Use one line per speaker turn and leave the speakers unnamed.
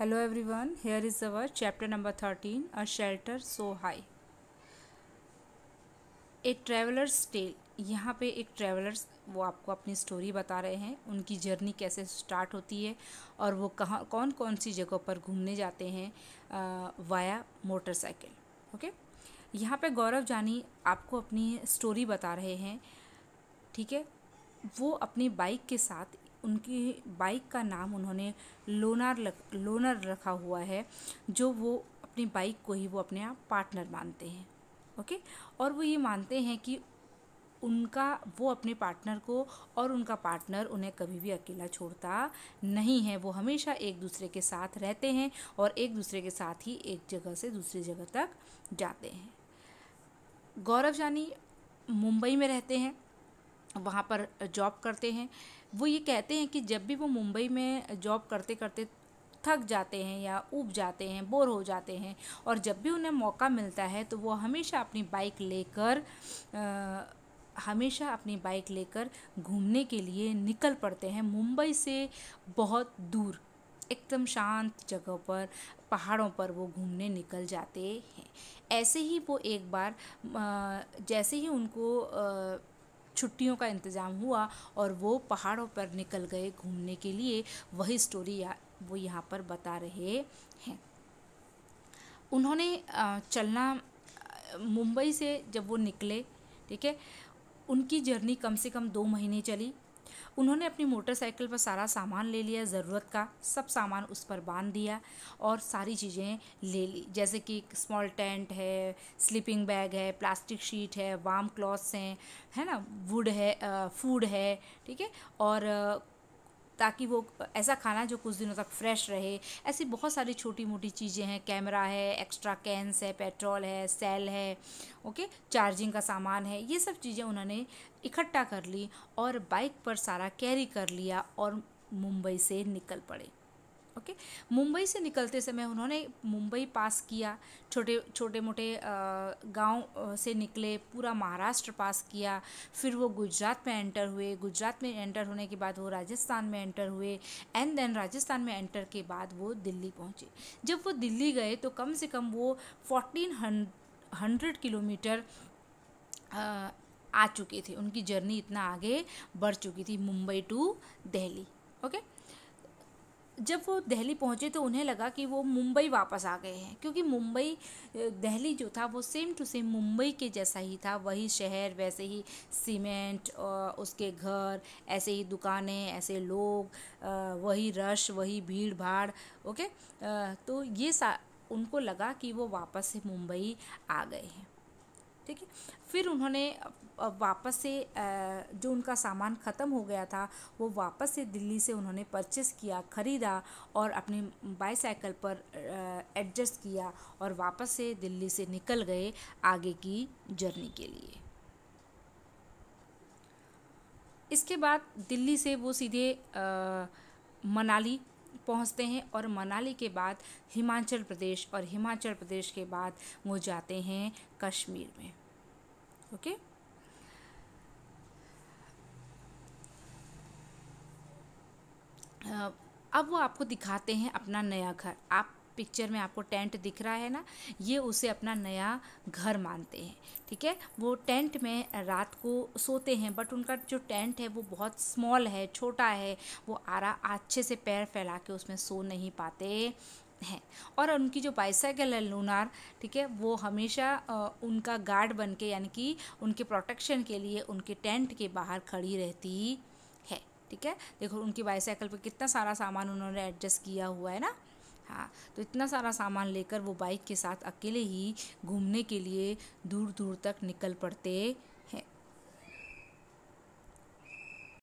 Hello everyone here is our chapter number thirteen a shelter so high a traveller's tale यहाँ पे एक travellers वो आपको अपनी स्टोरी बता रहे हैं उनकी जर्नी कैसे स्टार्ट होती है और वो कहाँ कौन कौन सी जगहों पर घूमने जाते हैं वाया मोटरसाइकिल ओके यहाँ पे गौरव जानी आपको अपनी स्टोरी बता रहे हैं ठीक है वो अपनी बाइक के साथ उनकी बाइक का नाम उन्होंने लोनार लोनर रखा हुआ है जो वो अपनी बाइक को ही वो अपने आप पार्टनर मानते हैं ओके और वो ये मानते हैं कि उनका वो अपने पार्टनर को और उनका पार्टनर उन्हें कभी भी अकेला छोड़ता नहीं है वो हमेशा एक दूसरे के साथ रहते हैं और एक दूसरे के साथ ही एक जगह से दूसरी जगह तक जाते हैं गौरव जानी मुंबई में रहते हैं वहाँ पर जॉब करते हैं वो ये कहते हैं कि जब भी वो मुंबई में जॉब करते करते थक जाते हैं या ऊब जाते हैं बोर हो जाते हैं और जब भी उन्हें मौका मिलता है तो वो हमेशा अपनी बाइक लेकर हमेशा अपनी बाइक लेकर घूमने के लिए निकल पड़ते हैं मुंबई से बहुत दूर एकदम शांत जगह पर पहाड़ों पर वो घूमने निकल जाते हैं ऐसे ही वो एक बार जैसे ही उनको छुट्टियों का इंतज़ाम हुआ और वो पहाड़ों पर निकल गए घूमने के लिए वही स्टोरी या, वो यहाँ पर बता रहे हैं उन्होंने चलना मुंबई से जब वो निकले ठीक है उनकी जर्नी कम से कम दो महीने चली उन्होंने अपनी मोटरसाइकिल पर सारा सामान ले लिया ज़रूरत का सब सामान उस पर बांध दिया और सारी चीज़ें ले ली जैसे कि स्मॉल टेंट है स्लीपिंग बैग है प्लास्टिक शीट है वाम क्लॉथ्स हैं है ना वुड है फूड है ठीक है और ताकि वो ऐसा खाना जो कुछ दिनों तक फ्रेश रहे ऐसी बहुत सारी छोटी मोटी चीज़ें हैं कैमरा है एक्स्ट्रा कैंस है पेट्रोल है सेल है ओके चार्जिंग का सामान है ये सब चीज़ें उन्होंने इकट्ठा कर ली और बाइक पर सारा कैरी कर लिया और मुंबई से निकल पड़े ओके मुंबई से निकलते समय उन्होंने मुंबई पास किया छोटे छोटे मोटे गांव से निकले पूरा महाराष्ट्र पास किया फिर वो गुजरात में एंटर हुए गुजरात में एंटर होने के बाद वो राजस्थान में एंटर हुए एंड देन राजस्थान में एंटर के बाद वो दिल्ली पहुँचे जब वो दिल्ली गए तो कम से कम वो फोर्टीन हंड्रेड किलोमीटर आ चुके थे उनकी जर्नी इतना आगे बढ़ चुकी थी Mumbai to Delhi okay okay? जब वो दिल्ली पहुँचे तो उन्हें लगा कि वो मुंबई वापस आ गए हैं क्योंकि मुंबई दिल्ली जो था वो सेम टू सेम मुंबई के जैसा ही था वही शहर वैसे ही सीमेंट उसके घर ऐसे ही दुकानें ऐसे लोग वही रश वही भीड़ भाड़ ओके तो ये सा उनको लगा कि वो वापस से मुंबई आ गए हैं ठीक है फिर उन्होंने वापस से जो उनका सामान ख़त्म हो गया था वो वापस से दिल्ली से उन्होंने परचेस किया ख़रीदा और अपने बाईसाइकिल पर एडजस्ट किया और वापस से दिल्ली से निकल गए आगे की जर्नी के लिए इसके बाद दिल्ली से वो सीधे आ, मनाली पहुंचते हैं और मनाली के बाद हिमाचल प्रदेश और हिमाचल प्रदेश के बाद वो जाते हैं कश्मीर में ओके अब वो आपको दिखाते हैं अपना नया घर आप पिक्चर में आपको टेंट दिख रहा है ना ये उसे अपना नया घर मानते हैं ठीक है वो टेंट में रात को सोते हैं बट उनका जो टेंट है वो बहुत स्मॉल है छोटा है वो आरा अच्छे से पैर फैला के उसमें सो नहीं पाते हैं और उनकी जो बाइसाइकिल है लूनार ठीक है वो हमेशा उनका गार्ड बन के यानी कि उनके प्रोटेक्शन के लिए उनके टेंट के बाहर खड़ी रहती है ठीक है देखो उनकी बाइसाइकिल पे कितना सारा सामान उन्होंने एडजस्ट किया हुआ है ना हाँ तो इतना सारा सामान लेकर वो बाइक के साथ अकेले ही घूमने के लिए दूर दूर तक निकल पड़ते